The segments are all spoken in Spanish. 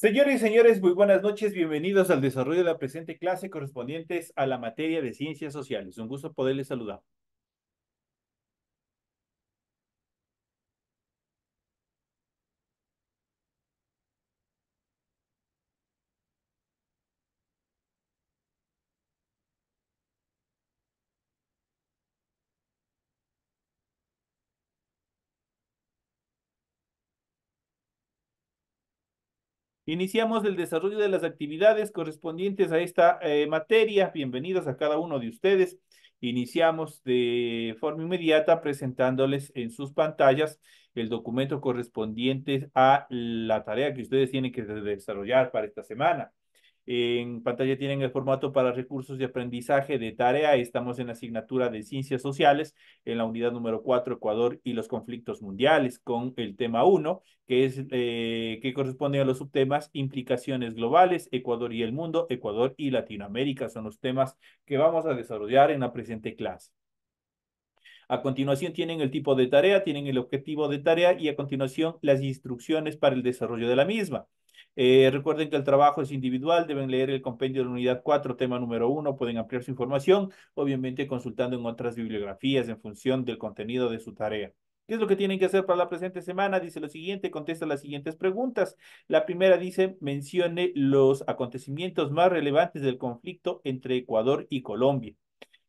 Señores y señores, muy buenas noches, bienvenidos al desarrollo de la presente clase correspondientes a la materia de ciencias sociales. Un gusto poderles saludar. Iniciamos el desarrollo de las actividades correspondientes a esta eh, materia. Bienvenidos a cada uno de ustedes. Iniciamos de forma inmediata presentándoles en sus pantallas el documento correspondiente a la tarea que ustedes tienen que desarrollar para esta semana. En pantalla tienen el formato para recursos de aprendizaje de tarea. Estamos en la asignatura de Ciencias Sociales, en la unidad número 4, Ecuador y los conflictos mundiales, con el tema 1, que, es, eh, que corresponde a los subtemas implicaciones globales, Ecuador y el mundo, Ecuador y Latinoamérica. Son los temas que vamos a desarrollar en la presente clase. A continuación tienen el tipo de tarea, tienen el objetivo de tarea y a continuación las instrucciones para el desarrollo de la misma. Eh, recuerden que el trabajo es individual, deben leer el compendio de la unidad 4, tema número 1, pueden ampliar su información, obviamente consultando en otras bibliografías en función del contenido de su tarea. ¿Qué es lo que tienen que hacer para la presente semana? Dice lo siguiente, contesta las siguientes preguntas. La primera dice, mencione los acontecimientos más relevantes del conflicto entre Ecuador y Colombia.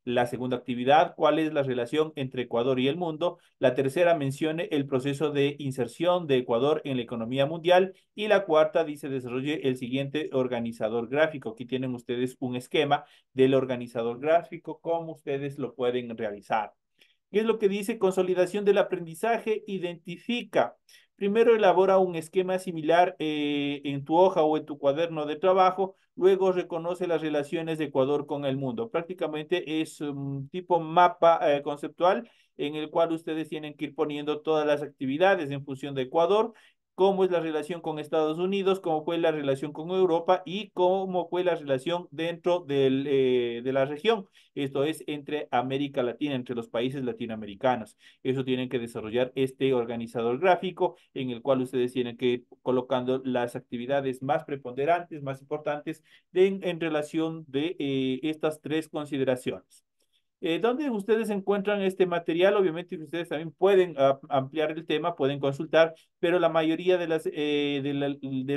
La segunda actividad, cuál es la relación entre Ecuador y el mundo. La tercera mencione el proceso de inserción de Ecuador en la economía mundial. Y la cuarta dice desarrolle el siguiente organizador gráfico. Aquí tienen ustedes un esquema del organizador gráfico, cómo ustedes lo pueden realizar. ¿Qué es lo que dice consolidación del aprendizaje? Identifica Primero elabora un esquema similar eh, en tu hoja o en tu cuaderno de trabajo, luego reconoce las relaciones de Ecuador con el mundo. Prácticamente es un tipo mapa eh, conceptual en el cual ustedes tienen que ir poniendo todas las actividades en función de Ecuador cómo es la relación con Estados Unidos, cómo fue la relación con Europa y cómo fue la relación dentro eh, de la región, esto es entre América Latina, entre los países latinoamericanos. Eso tienen que desarrollar este organizador gráfico en el cual ustedes tienen que ir colocando las actividades más preponderantes, más importantes en, relación de eh, estas tres consideraciones. Eh, ¿Dónde ustedes encuentran este material? Obviamente ustedes también pueden ampliar el tema, pueden consultar, pero la mayoría de, las, eh, de,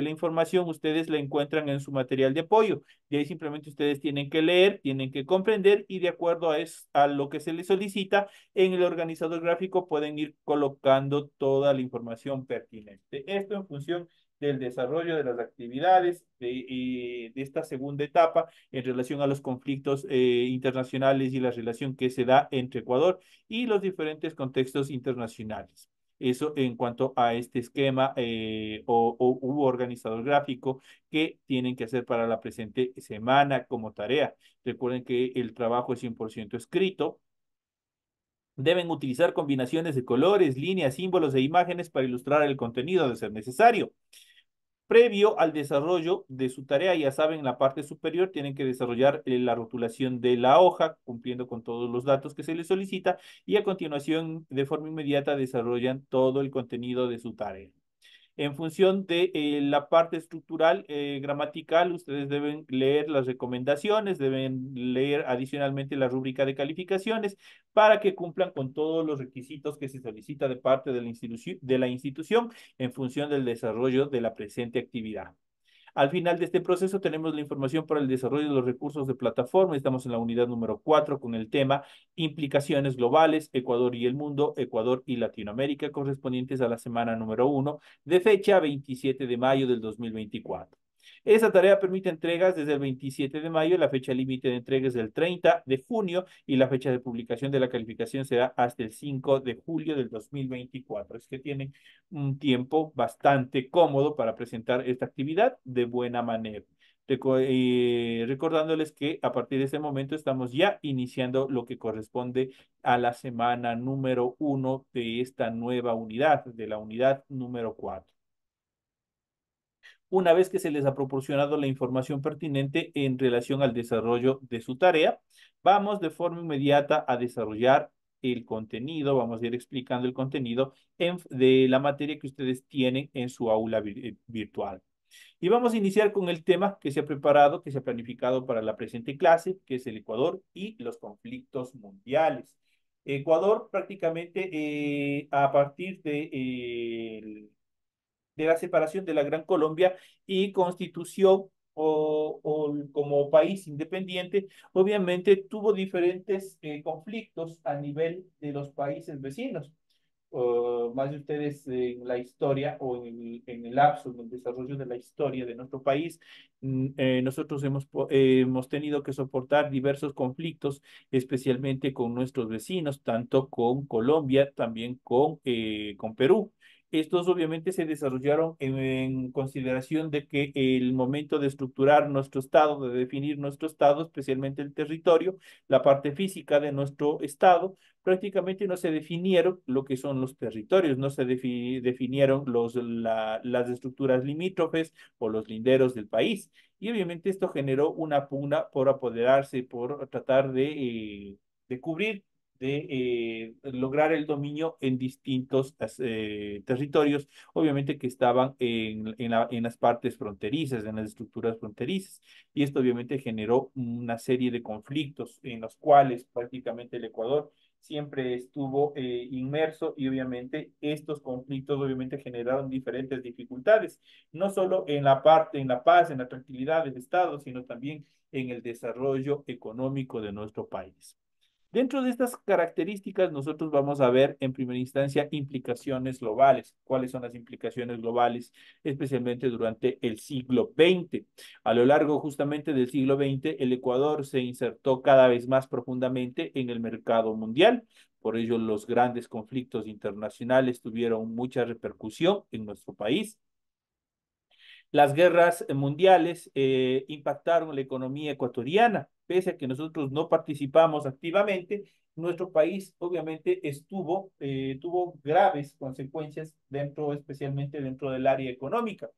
la, información ustedes la encuentran en su material de apoyo. y ahí simplemente ustedes tienen que leer, tienen que comprender y de acuerdo a, es, a lo que se les solicita en el organizador gráfico pueden ir colocando toda la información pertinente. Esto en función del desarrollo de las actividades de, eh, de, esta segunda etapa en relación a los conflictos eh, internacionales y la relación que se da entre Ecuador y los diferentes contextos internacionales. Eso en cuanto a este esquema eh, o, u organizador gráfico que tienen que hacer para la presente semana como tarea. Recuerden que el trabajo es 100% escrito, Deben utilizar combinaciones de colores, líneas, símbolos e imágenes para ilustrar el contenido de ser necesario. Previo al desarrollo de su tarea, ya saben, en la parte superior tienen que desarrollar eh, la rotulación de la hoja, cumpliendo con todos los datos que se les solicita, y a continuación, de forma inmediata, desarrollan todo el contenido de su tarea. En función de eh, la parte estructural eh, gramatical, ustedes deben leer las recomendaciones, deben leer adicionalmente la rúbrica de calificaciones para que cumplan con todos los requisitos que se solicita de parte de de la institución en función del desarrollo de la presente actividad. Al final de este proceso tenemos la información para el desarrollo de los recursos de plataforma. Estamos en la unidad número 4 con el tema implicaciones globales, Ecuador y el mundo, Ecuador y Latinoamérica, correspondientes a la semana número 1 de fecha 27 de mayo del 2024. Esa tarea permite entregas desde el 27 de mayo, la fecha límite de entrega es el 30 de junio y la fecha de publicación de la calificación será hasta el 5 de julio del 2024. Es que tienen un tiempo bastante cómodo para presentar esta actividad de buena manera. Eh, recordándoles que a partir de ese momento estamos ya iniciando lo que corresponde a la semana número uno de esta nueva unidad, de la unidad número cuatro una vez que se les ha proporcionado la información pertinente en relación al desarrollo de su tarea. Vamos de forma inmediata a desarrollar el contenido, vamos a ir explicando el contenido de la materia que ustedes tienen en su aula eh, virtual. Y vamos a iniciar con el tema que se ha preparado, que se ha planificado para la presente clase, que es el Ecuador y los conflictos mundiales. Ecuador prácticamente eh, a partir de eh, de la separación de la Gran Colombia y constitución como país independiente, obviamente tuvo diferentes eh, conflictos a nivel de los países vecinos. más de ustedes en la historia o en el, en el lapso, del desarrollo de la historia de nuestro país, mm, eh, nosotros hemos, tenido que soportar diversos conflictos, especialmente con nuestros vecinos, tanto con Colombia, también con, eh, con Perú. Estos obviamente se desarrollaron en, consideración de que el momento de estructurar nuestro estado, de definir nuestro estado, especialmente el territorio, la parte física de nuestro estado, prácticamente no se definieron lo que son los territorios, no se definieron los, las estructuras limítrofes o los linderos del país. Y obviamente esto generó una pugna por apoderarse, por tratar de, eh, de cubrir de eh, lograr el dominio en distintos eh, territorios, obviamente que estaban en, las partes fronterizas, en las estructuras fronterizas. Y esto obviamente generó una serie de conflictos en los cuales prácticamente el Ecuador siempre estuvo eh, inmerso y obviamente estos conflictos obviamente generaron diferentes dificultades, no solo en la parte, en la paz, en la tranquilidad del Estado, sino también en el desarrollo económico de nuestro país. Dentro de estas características, nosotros vamos a ver en primera instancia implicaciones globales. ¿Cuáles son las implicaciones globales, especialmente durante el siglo XX? A lo largo justamente del siglo XX, el Ecuador se insertó cada vez más profundamente en el mercado mundial. Por ello, los grandes conflictos internacionales tuvieron mucha repercusión en nuestro país. Las guerras eh, mundiales eh, impactaron la economía ecuatoriana, pese a que nosotros no participamos activamente, nuestro país obviamente estuvo, eh, tuvo graves consecuencias dentro, especialmente dentro del área económica.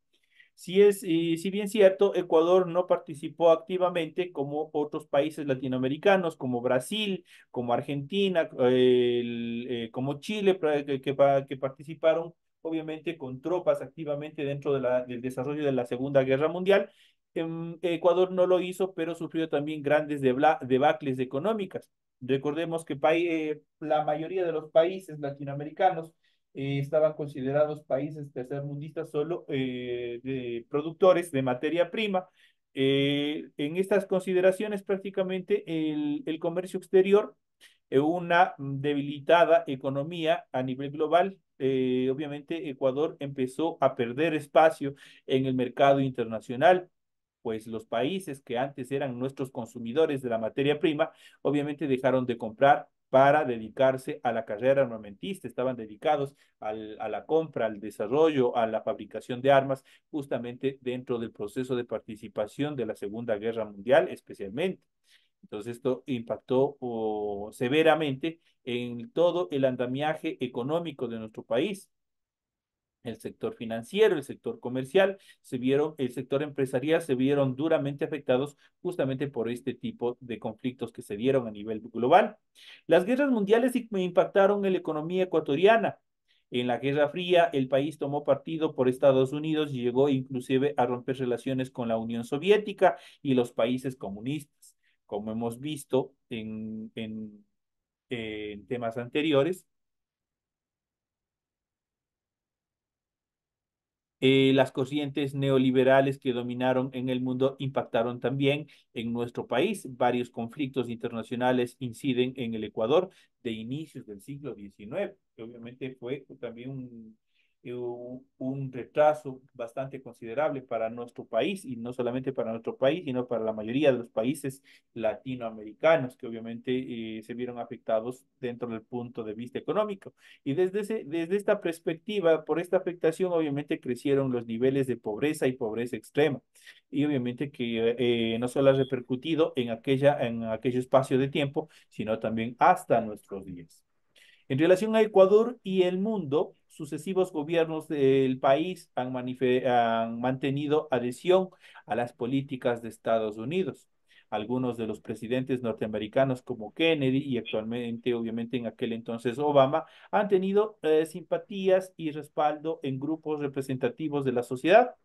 Si, es, si bien cierto, Ecuador no participó activamente como otros países latinoamericanos, como Brasil, como Argentina, como Chile, que, que participaron obviamente con tropas activamente dentro del desarrollo de la Segunda Guerra Mundial. Em, Ecuador no lo hizo, pero sufrió también grandes debacles económicas. Recordemos que eh, la mayoría de los países latinoamericanos eh, estaban considerados países tercermundistas solo eh, de productores de materia prima. en estas consideraciones prácticamente el, el comercio exterior una debilitada economía a nivel global eh, obviamente Ecuador empezó a perder espacio en el mercado internacional, pues los países que antes eran nuestros consumidores de la materia prima, obviamente dejaron de comprar para dedicarse a la carrera armamentista, estaban dedicados a la compra, al desarrollo, a la fabricación de armas, justamente dentro del proceso de participación de la Segunda Guerra Mundial, especialmente. Entonces esto impactó oh, severamente en todo el andamiaje económico de nuestro país. El sector financiero, el sector comercial, se vieron, el sector empresarial se vieron duramente afectados justamente por este tipo de conflictos que se dieron a nivel global. Las guerras mundiales impactaron en la economía ecuatoriana. En la Guerra Fría, el país tomó partido por Estados Unidos y llegó inclusive a romper relaciones con la Unión Soviética y los países comunistas como hemos visto en, en, temas anteriores, eh, las corrientes neoliberales que dominaron en el mundo impactaron también en nuestro país. Varios conflictos internacionales inciden en el Ecuador de inicios del siglo XIX, que obviamente fue también un, un, un retraso bastante considerable para nuestro país y no solamente para nuestro país, sino para la mayoría de los países latinoamericanos que obviamente eh, se vieron afectados dentro del punto de vista económico. Y desde, desde esta perspectiva, por esta afectación, obviamente crecieron los niveles de pobreza y pobreza extrema. Y obviamente que eh, no solo ha repercutido en, aquella, en aquel espacio de tiempo, sino también hasta nuestros días. En relación a Ecuador y el mundo, sucesivos gobiernos del país han, mantenido adhesión a las políticas de Estados Unidos algunos de los presidentes norteamericanos como Kennedy y actualmente, obviamente, en aquel entonces Obama, han tenido eh, simpatías y respaldo en grupos representativos de la sociedad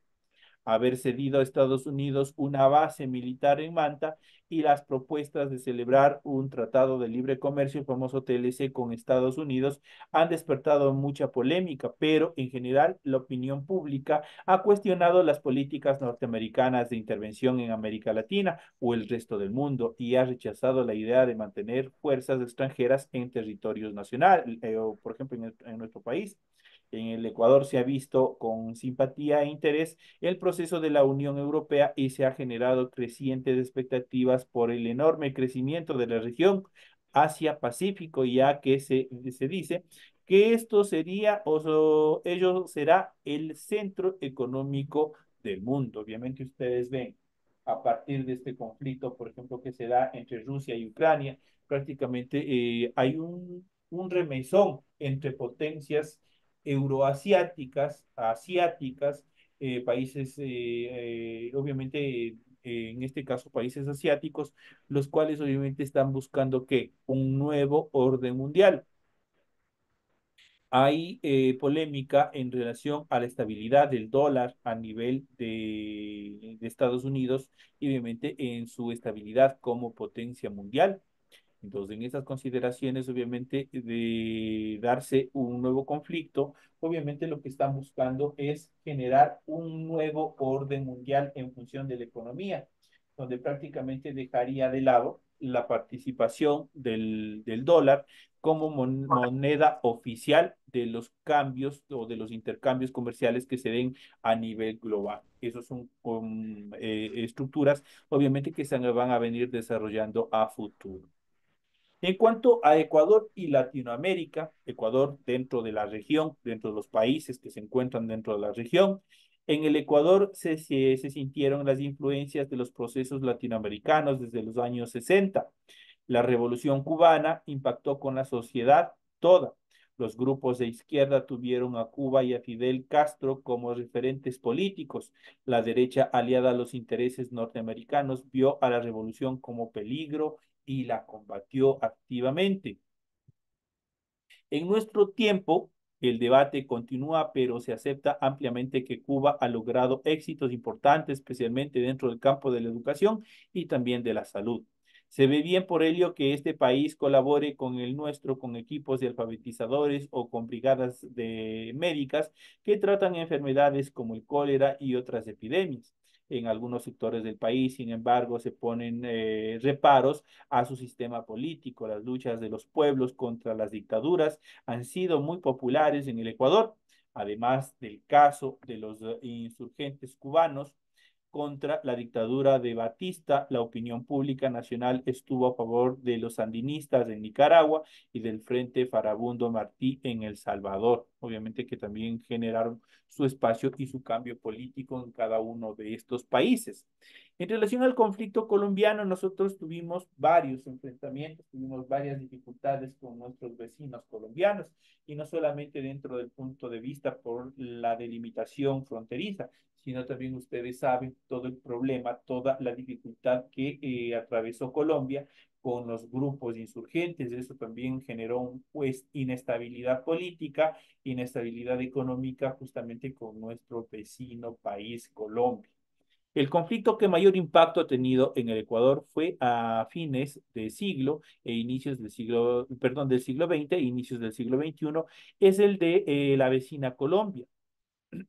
haber cedido a Estados Unidos una base militar en Manta y las propuestas de celebrar un tratado de libre comercio, el famoso TLC, con Estados Unidos, han despertado mucha polémica, pero en general la opinión pública ha cuestionado las políticas norteamericanas de intervención en América Latina o el resto del mundo y ha rechazado la idea de mantener fuerzas extranjeras en territorios nacionales, eh, por ejemplo, en nuestro país en el Ecuador se ha visto con simpatía e interés el proceso de la Unión Europea y se ha generado crecientes expectativas por el enorme crecimiento de la región Asia-Pacífico, ya que se, se dice que esto sería o ellos será el centro económico del mundo. Obviamente ustedes ven a partir de este conflicto, por ejemplo, que se da entre Rusia y Ucrania, prácticamente eh, hay un, un remesón entre potencias euroasiáticas, asiáticas, eh, países, eh, eh, obviamente, en este caso países asiáticos, los cuales obviamente están buscando que un nuevo orden mundial. Hay polémica en relación a la estabilidad del dólar a nivel de, de Estados Unidos y obviamente en su estabilidad como potencia mundial. Entonces, en esas consideraciones, obviamente, de darse un nuevo conflicto, obviamente lo que están buscando es generar un nuevo orden mundial en función de la economía, donde prácticamente dejaría de lado la participación del, dólar como moneda oficial de los cambios o de los intercambios comerciales que se den a nivel global. Esas son um, eh, estructuras, obviamente, que se van a venir desarrollando a futuro. En cuanto a Ecuador y Latinoamérica, Ecuador dentro de la región, dentro de los países que se encuentran dentro de la región, en el Ecuador se, sintieron las influencias de los procesos latinoamericanos desde los años 60. La revolución cubana impactó con la sociedad toda. Los grupos de izquierda tuvieron a Cuba y a Fidel Castro como referentes políticos. La derecha, aliada a los intereses norteamericanos, vio a la revolución como peligro y la combatió activamente. En nuestro tiempo, el debate continúa, pero se acepta ampliamente que Cuba ha logrado éxitos importantes, especialmente dentro del campo de la educación y también de la salud. Se ve bien por ello que este país colabore con el nuestro, con equipos de alfabetizadores o con brigadas de médicas que tratan enfermedades como el cólera y otras epidemias en algunos sectores del país, sin embargo, se ponen eh, reparos a su sistema político. Las luchas de los pueblos contra las dictaduras han sido muy populares en el Ecuador, además del caso de los eh, insurgentes cubanos contra la dictadura de Batista, la opinión pública nacional estuvo a favor de los sandinistas en Nicaragua y del Frente Farabundo Martí en El Salvador. Obviamente que también generaron su espacio y su cambio político en cada uno de estos países. En relación al conflicto colombiano, nosotros tuvimos varios enfrentamientos, tuvimos varias dificultades con nuestros vecinos colombianos, y no solamente dentro del punto de vista por la delimitación fronteriza, sino también ustedes saben todo el problema, toda la dificultad que eh, atravesó Colombia con los grupos insurgentes. Eso también generó pues inestabilidad política, inestabilidad económica justamente con nuestro vecino país Colombia. El conflicto que mayor impacto ha tenido en el Ecuador fue a fines del siglo e inicios del siglo, perdón, del siglo XX e inicios del siglo XXI, es el de eh, la vecina Colombia.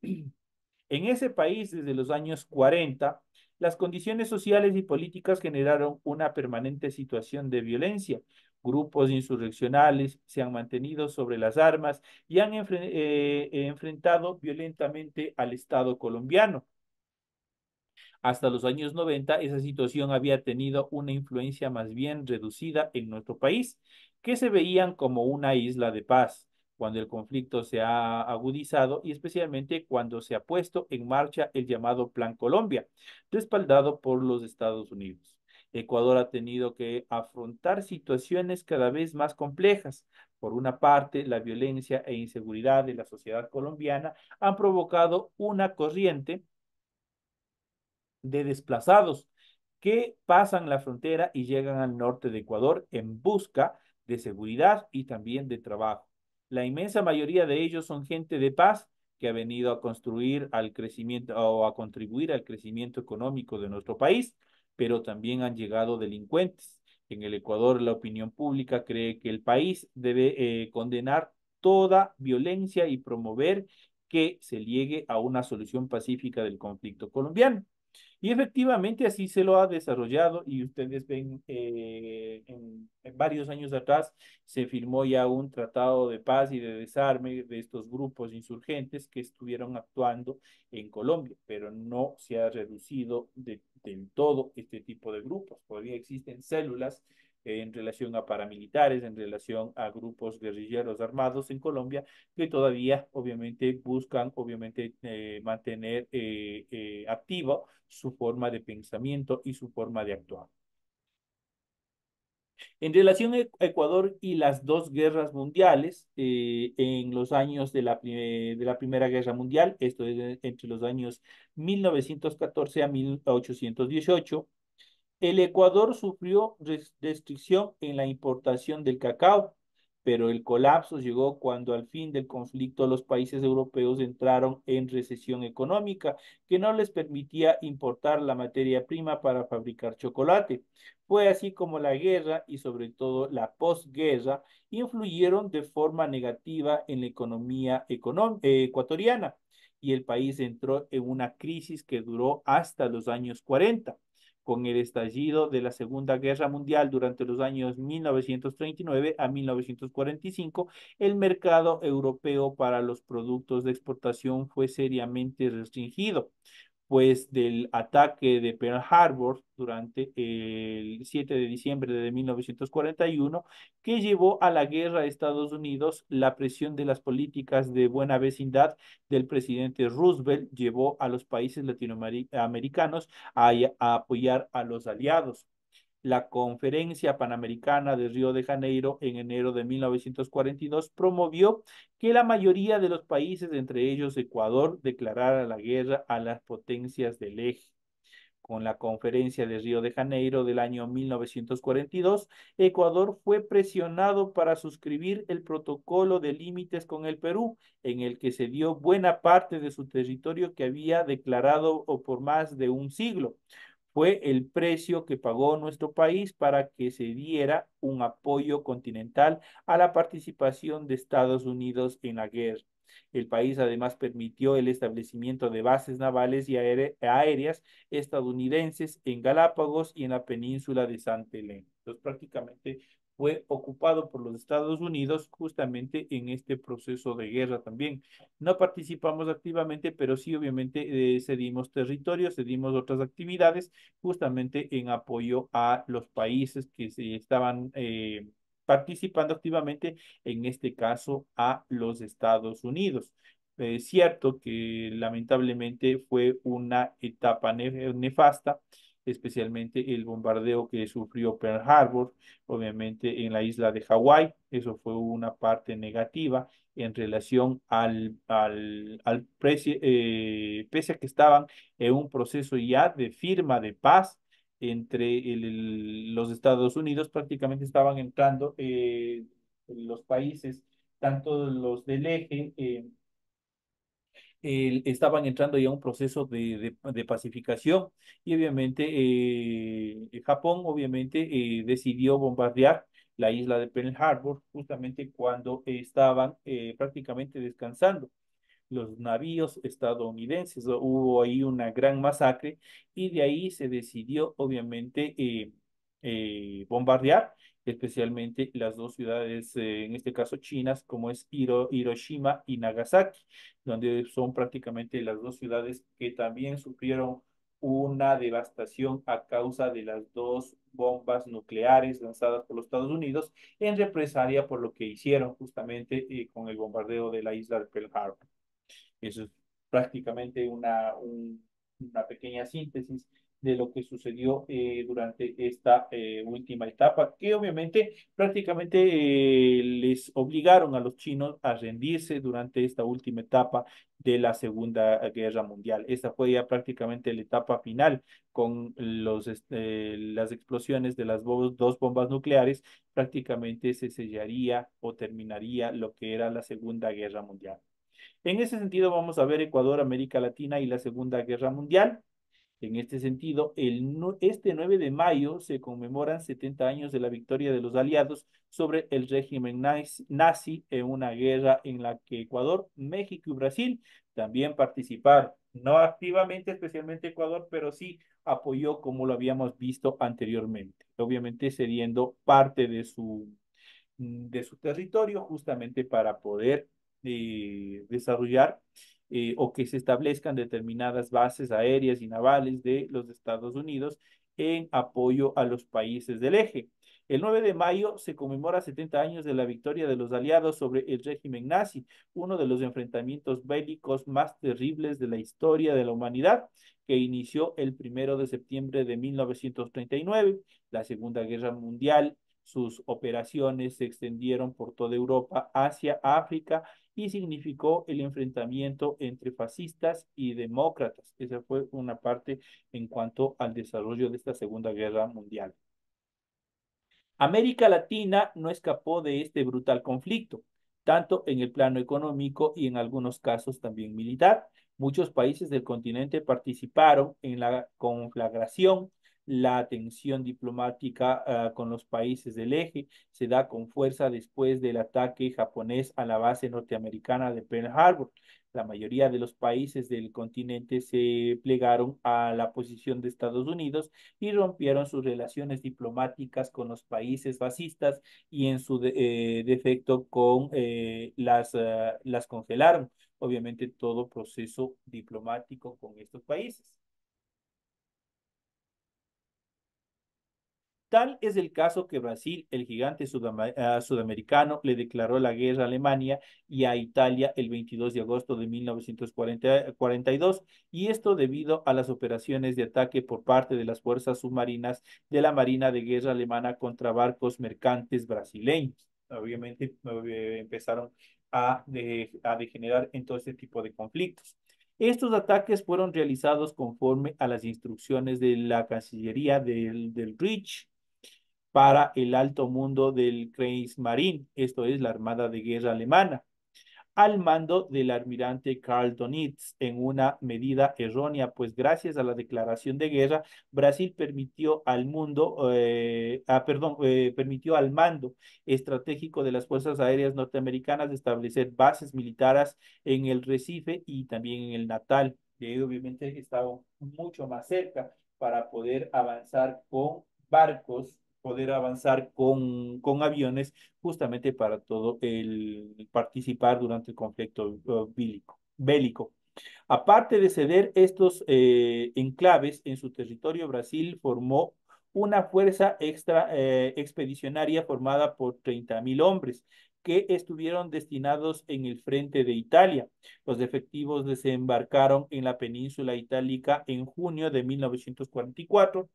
En ese país, desde los años 40, las condiciones sociales y políticas generaron una permanente situación de violencia. Grupos insurreccionales se han mantenido sobre las armas y han eh, enfrentado violentamente al Estado colombiano hasta los años 90, esa situación había tenido una influencia más bien reducida en nuestro país, que se veían como una isla de paz cuando el conflicto se ha agudizado y especialmente cuando se ha puesto en marcha el llamado Plan Colombia, respaldado por los Estados Unidos. Ecuador ha tenido que afrontar situaciones cada vez más complejas. Por una parte, la violencia e inseguridad de la sociedad colombiana han provocado una corriente de desplazados que pasan la frontera y llegan al norte de Ecuador en busca de seguridad y también de trabajo. La inmensa mayoría de ellos son gente de paz que ha venido a construir al crecimiento o a contribuir al crecimiento económico de nuestro país, pero también han llegado delincuentes. En el Ecuador la opinión pública cree que el país debe eh, condenar toda violencia y promover que se llegue a una solución pacífica del conflicto colombiano. Y efectivamente así se lo ha desarrollado y ustedes ven eh, en, varios años atrás se firmó ya un tratado de paz y de desarme de estos grupos insurgentes que estuvieron actuando en Colombia, pero no se ha reducido de, del todo este tipo de grupos. Todavía existen células eh, en relación a paramilitares, en relación a grupos guerrilleros armados en Colombia, que todavía obviamente buscan obviamente eh, mantener eh, activo su forma de pensamiento y su forma de actuar. En relación a Ecuador y las dos guerras mundiales, en los años de la, de la, Primera Guerra Mundial, esto es entre los años 1914 a 1818, el Ecuador sufrió restricción en la importación del cacao, pero el colapso llegó cuando al fin del conflicto los países europeos entraron en recesión económica que no les permitía importar la materia prima para fabricar chocolate. Fue así como la guerra y sobre todo la posguerra influyeron de forma negativa en la economía eh, ecuatoriana y el país entró en una crisis que duró hasta los años 40 con el estallido de la Segunda Guerra Mundial durante los años 1939 a 1945, el mercado europeo para los productos de exportación fue seriamente restringido pues del ataque de Pearl Harbor durante el 7 de diciembre de 1941, que llevó a la guerra de Estados Unidos, la presión de las políticas de buena vecindad del presidente Roosevelt llevó a los países latinoamericanos a, a apoyar a los aliados la Conferencia Panamericana de Río de Janeiro en enero de 1942 promovió que la mayoría de los países, entre ellos Ecuador, declarara la guerra a las potencias del eje. Con la conferencia de Río de Janeiro del año 1942, Ecuador fue presionado para suscribir el protocolo de límites con el Perú, en el que se dio buena parte de su territorio que había declarado por más de un siglo fue el precio que pagó nuestro país para que se diera un apoyo continental a la participación de Estados Unidos en la guerra. El país además permitió el establecimiento de bases navales y aéreas estadounidenses en Galápagos y en la península de Santa Elena. Entonces prácticamente fue ocupado por los Estados Unidos justamente en este proceso de guerra también. No participamos activamente, pero sí obviamente eh, cedimos territorio, cedimos otras actividades justamente en apoyo a los países que se estaban eh, participando activamente, en este caso a los Estados Unidos. Es eh, cierto que lamentablemente fue una etapa nefasta especialmente el bombardeo que sufrió Pearl Harbor, obviamente en la isla de Hawái, eso fue una parte negativa en relación al, al, precio, eh, pese a que estaban en un proceso ya de firma de paz entre los Estados Unidos, prácticamente estaban entrando eh, los países, tanto los del eje, eh, estaban entrando ya a un proceso de, de, pacificación y obviamente eh, Japón obviamente eh, decidió bombardear la isla de Pearl Harbor justamente cuando estaban eh, prácticamente descansando los navíos estadounidenses. Hubo ahí una gran masacre y de ahí se decidió obviamente bombardear especialmente las dos ciudades, eh, en este caso chinas, como es Hiroshima y Nagasaki, donde son prácticamente las dos ciudades que también sufrieron una devastación a causa de las dos bombas nucleares lanzadas por los Estados Unidos en represalia por lo que hicieron justamente eh, con el bombardeo de la isla de Pearl Harbor. Eso es prácticamente una pequeña síntesis de lo que sucedió eh, durante esta eh, última etapa, que obviamente prácticamente eh, les obligaron a los chinos a rendirse durante esta última etapa de la Segunda Guerra Mundial. Esta fue ya prácticamente la etapa final con los, las explosiones de las dos bombas nucleares, prácticamente se sellaría o terminaría lo que era la Segunda Guerra Mundial. En ese sentido, vamos a ver Ecuador, América Latina y la Segunda Guerra Mundial. En este sentido, el este 9 de mayo se conmemoran 70 años de la victoria de los aliados sobre el régimen nazi, en una guerra en la que Ecuador, México y Brasil también participaron. No activamente, especialmente Ecuador, pero sí apoyó como lo habíamos visto anteriormente. Obviamente cediendo parte de su, de su territorio justamente para poder eh, desarrollar eh, o que se establezcan determinadas bases aéreas y navales de los Estados Unidos en apoyo a los países del eje. El 9 de mayo se conmemora 70 años de la victoria de los aliados sobre el régimen nazi, uno de los enfrentamientos bélicos más terribles de la historia de la humanidad, que inició el 1 de septiembre de 1939. La Segunda Guerra Mundial sus operaciones se extendieron por toda Europa, Asia, África y significó el enfrentamiento entre fascistas y demócratas. Esa fue una parte en cuanto al desarrollo de esta Segunda Guerra Mundial. América Latina no escapó de este brutal conflicto, tanto en el plano económico y en algunos casos también militar. Muchos países del continente participaron en la conflagración la tensión diplomática ah, con los países del eje se da con fuerza después del ataque japonés a la base norteamericana de Pearl Harbor. La mayoría de los países del continente se plegaron a la posición de Estados Unidos y rompieron sus relaciones diplomáticas con los países fascistas y en su eh, defecto con eh, las, ah, las congelaron. Obviamente todo proceso diplomático con estos países. Tal es el caso que Brasil, el gigante ah, sudamericano, le declaró la guerra a Alemania y a Italia el 22 de agosto de 1942, y esto debido a las operaciones de ataque por parte de las fuerzas submarinas de la Marina de Guerra Alemana contra barcos mercantes brasileños. Obviamente empezaron a, degenerar en todo este tipo de conflictos. Estos ataques fueron realizados conforme a las instrucciones de la Cancillería del, del Reich para el alto mundo del Kreismarine, esto es la Armada de Guerra Alemana, al mando del almirante Karl Donitz en una medida errónea, pues gracias a la declaración de guerra, Brasil permitió al mundo, eh, ah, perdón, eh, permitió al mando estratégico de las Fuerzas Aéreas Norteamericanas establecer bases militares en el Recife y también en el Natal. De ahí obviamente estaba mucho más cerca para poder avanzar con barcos poder avanzar con, con aviones justamente para todo el participar durante el conflicto uh, bélico. bélico. Aparte de ceder estos eh, enclaves en su territorio, Brasil formó una fuerza extra eh, expedicionaria formada por 30.000 hombres que estuvieron destinados en el frente de Italia. Los efectivos desembarcaron en la península itálica en junio de 1944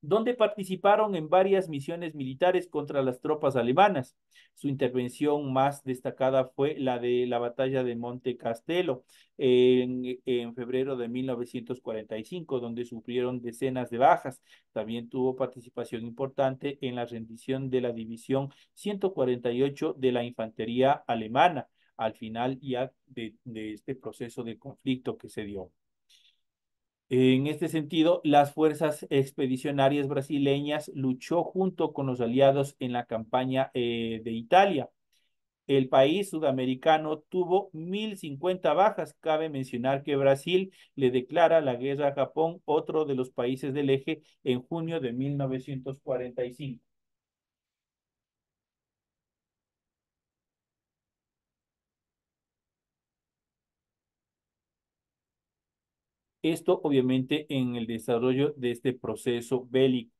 donde participaron en varias misiones militares contra las tropas alemanas. Su intervención más destacada fue la de la batalla de Monte Castelo en, febrero de 1945, donde sufrieron decenas de bajas. También tuvo participación importante en la rendición de la División 148 de la Infantería Alemana al final de este proceso de conflicto que se dio. En este sentido, las fuerzas expedicionarias brasileñas luchó junto con los aliados en la campaña eh, de Italia. El país sudamericano tuvo 1.050 bajas. Cabe mencionar que Brasil le declara la guerra a Japón, otro de los países del eje, en junio de 1945. Esto obviamente en el desarrollo de este proceso bélico.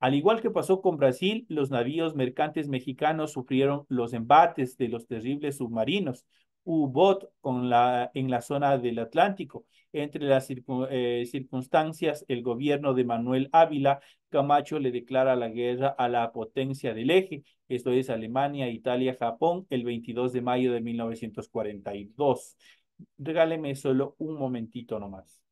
Al igual que pasó con Brasil, los navíos mercantes mexicanos sufrieron los embates de los terribles submarinos U-Boat la, en la zona del Atlántico. Entre las eh, circunstancias, el gobierno de Manuel Ávila Camacho le declara la guerra a la potencia del eje, esto es Alemania, Italia, Japón, el 22 de mayo de 1942. Regáleme solo un momentito nomás.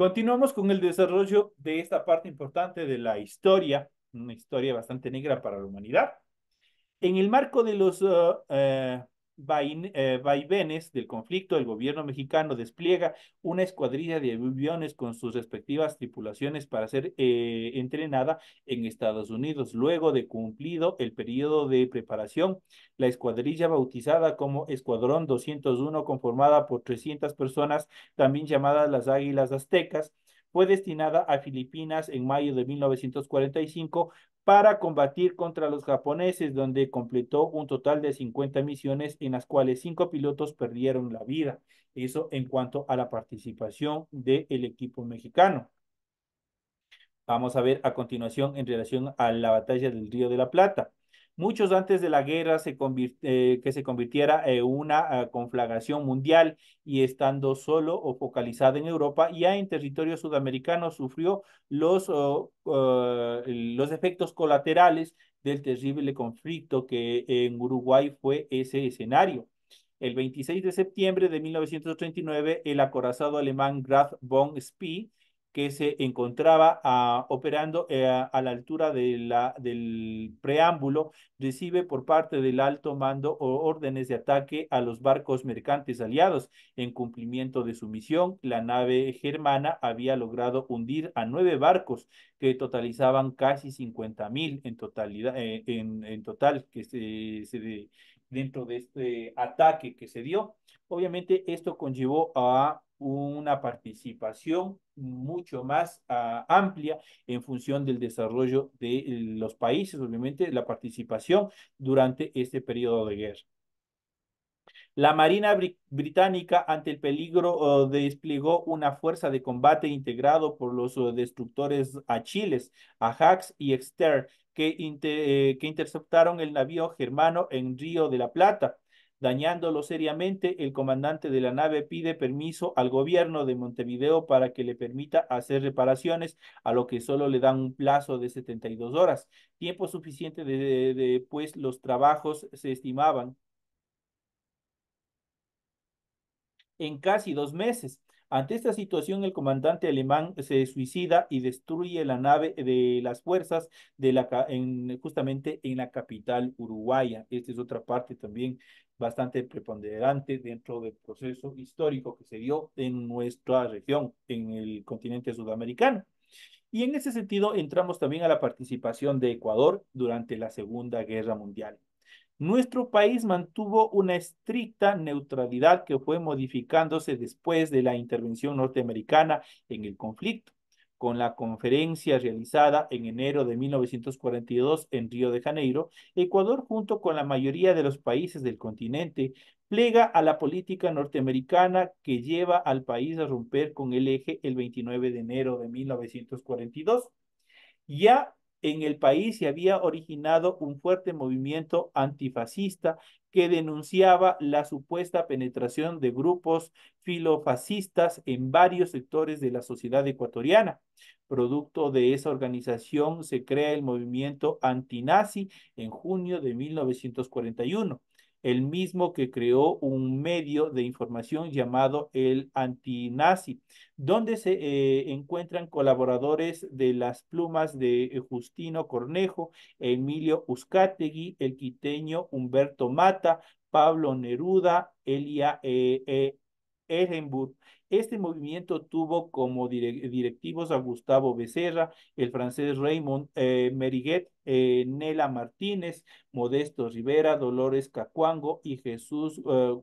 Continuamos con el desarrollo de esta parte importante de la historia, una historia bastante negra para la humanidad. En el marco de los uh, eh, eh, vaivenes del conflicto, el gobierno mexicano despliega una escuadrilla de aviones con sus respectivas tripulaciones para ser eh, entrenada en Estados Unidos. Luego de cumplido el periodo de preparación, la escuadrilla bautizada como Escuadrón 201, conformada por 300 personas, también llamadas las Águilas Aztecas, fue destinada a Filipinas en mayo de 1945 para combatir contra los japoneses, donde completó un total de 50 misiones en las cuales cinco pilotos perdieron la vida. Eso en cuanto a la participación del equipo mexicano. Vamos a ver a continuación en relación a la batalla del Río de la Plata muchos antes de la guerra se eh, que se convirtiera en una eh, conflagración mundial y estando solo o focalizada en Europa, ya en territorio sudamericano sufrió los, oh, oh, los efectos colaterales del terrible conflicto que en Uruguay fue ese escenario. El 26 de septiembre de 1939, el acorazado alemán Graf von Spee que se encontraba operando eh, a, la altura de la, del preámbulo, recibe por parte del alto mando órdenes de ataque a los barcos mercantes aliados. En cumplimiento de su misión, la nave germana había logrado hundir a nueve barcos que totalizaban casi cincuenta mil en, totalidad, eh, en, en, total que se, dentro de este ataque que se dio. Obviamente esto conllevó a una participación mucho más ah, amplia en función del desarrollo de los países, obviamente la participación durante este periodo de guerra. La Marina Británica ante el peligro oh, desplegó una fuerza de combate integrado por los oh, destructores achilles Ajax y Exter que, eh, que interceptaron el navío germano en Río de la Plata Dañándolo seriamente, el comandante de la nave pide permiso al gobierno de Montevideo para que le permita hacer reparaciones, a lo que solo le dan un plazo de 72 horas, tiempo suficiente pues los trabajos se estimaban en casi dos meses. Ante esta situación, el comandante alemán se suicida y destruye la nave de las fuerzas justamente en la capital uruguaya. Esta es otra parte también bastante preponderante dentro del proceso histórico que se dio en nuestra región, en el continente sudamericano. Y en ese sentido entramos también a la participación de Ecuador durante la Segunda Guerra Mundial nuestro país mantuvo una estricta neutralidad que fue modificándose después de la intervención norteamericana en el conflicto, con la conferencia realizada en enero de 1942 en Río de Janeiro, Ecuador junto con la mayoría de los países del continente plega a la política norteamericana que lleva al país a romper con el eje el 29 de enero de 1942. Ya en el país se había originado un fuerte movimiento antifascista que denunciaba la supuesta penetración de grupos filofascistas en varios sectores de la sociedad ecuatoriana. Producto de esa organización se crea el movimiento antinazi en junio de 1941 el mismo que creó un medio de información llamado el Antinazi, donde se eh, encuentran colaboradores de las plumas de Justino Cornejo, Emilio Uzcategui, el quiteño Humberto Mata, Pablo Neruda, Elia eh, eh, Ehrenburg, este movimiento tuvo como directivos a Gustavo Becerra, el francés Raymond eh, Meriguet, eh, Nela Martínez, Modesto Rivera, Dolores Cacuango y Jesús eh,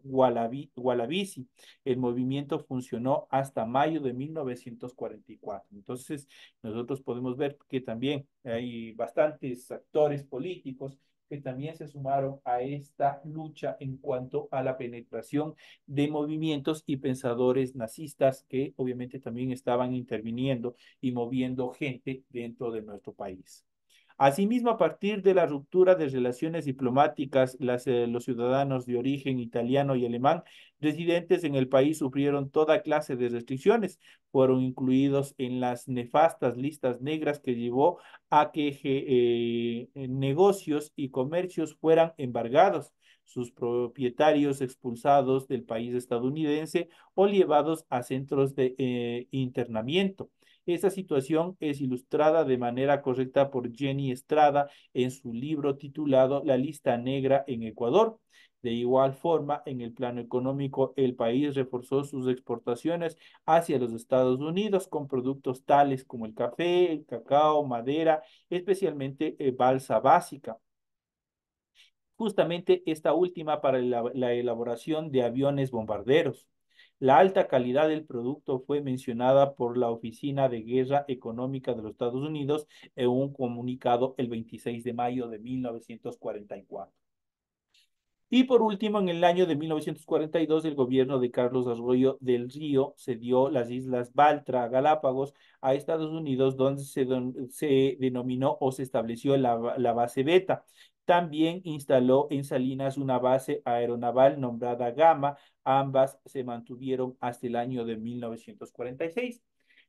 El movimiento funcionó hasta mayo de 1944. Entonces, nosotros podemos ver que también hay bastantes actores políticos que también se sumaron a esta lucha en cuanto a la penetración de movimientos y pensadores nazistas que obviamente también estaban interviniendo y moviendo gente dentro de nuestro país. Asimismo, a partir de la ruptura de relaciones diplomáticas, eh, los ciudadanos de origen italiano y alemán residentes en el país sufrieron toda clase de restricciones. Fueron incluidos en las nefastas listas negras que llevó a que eh, negocios y comercios fueran embargados sus propietarios expulsados del país estadounidense o llevados a centros de eh, internamiento. Esa situación es ilustrada de manera correcta por Jenny Estrada en su libro titulado La lista negra en Ecuador. De igual forma, en el plano económico, el país reforzó sus exportaciones hacia los Estados Unidos con productos tales como el café, el cacao, madera, especialmente eh, balsa básica justamente esta última para la, elaboración de aviones bombarderos. La alta calidad del producto fue mencionada por la Oficina de Guerra Económica de los Estados Unidos en un comunicado el 26 de mayo de 1944. Y por último, en el año de 1942, el gobierno de Carlos Arroyo del Río cedió las islas Baltra, Galápagos, a Estados Unidos, donde se, denominó o se estableció la base Beta. También instaló en Salinas una base aeronaval nombrada Gama. Ambas se mantuvieron hasta el año de 1946.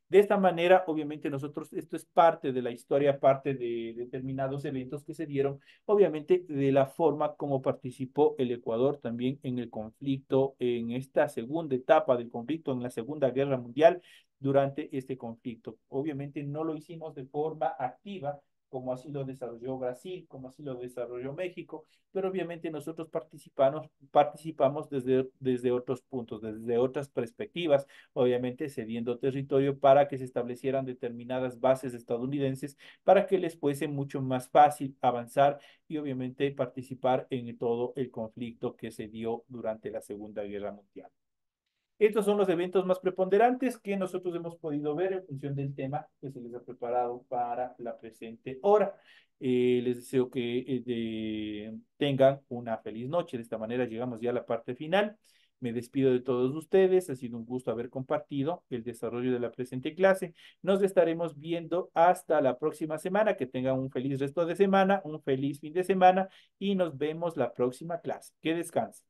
De esta manera, obviamente nosotros, esto es parte de la historia, parte de determinados eventos que se dieron, obviamente de la forma como participó el Ecuador también en el conflicto, en esta segunda etapa del conflicto, en la Segunda Guerra Mundial, durante este conflicto. Obviamente no lo hicimos de forma activa, como así lo desarrolló Brasil, como así lo desarrolló México, pero obviamente nosotros participamos, participamos desde, desde otros puntos, desde otras perspectivas, obviamente cediendo territorio para que se establecieran determinadas bases estadounidenses para que les fuese mucho más fácil avanzar y obviamente participar en todo el conflicto que se dio durante la Segunda Guerra Mundial. Estos son los eventos más preponderantes que nosotros hemos podido ver en función del tema que se les ha preparado para la presente hora. Eh, les deseo que eh, tengan una feliz noche. De esta manera llegamos ya a la parte final. Me despido de todos ustedes. Ha sido un gusto haber compartido el desarrollo de la presente clase. Nos estaremos viendo hasta la próxima semana. Que tengan un feliz resto de semana, un feliz fin de semana y nos vemos la próxima clase. Que descansen.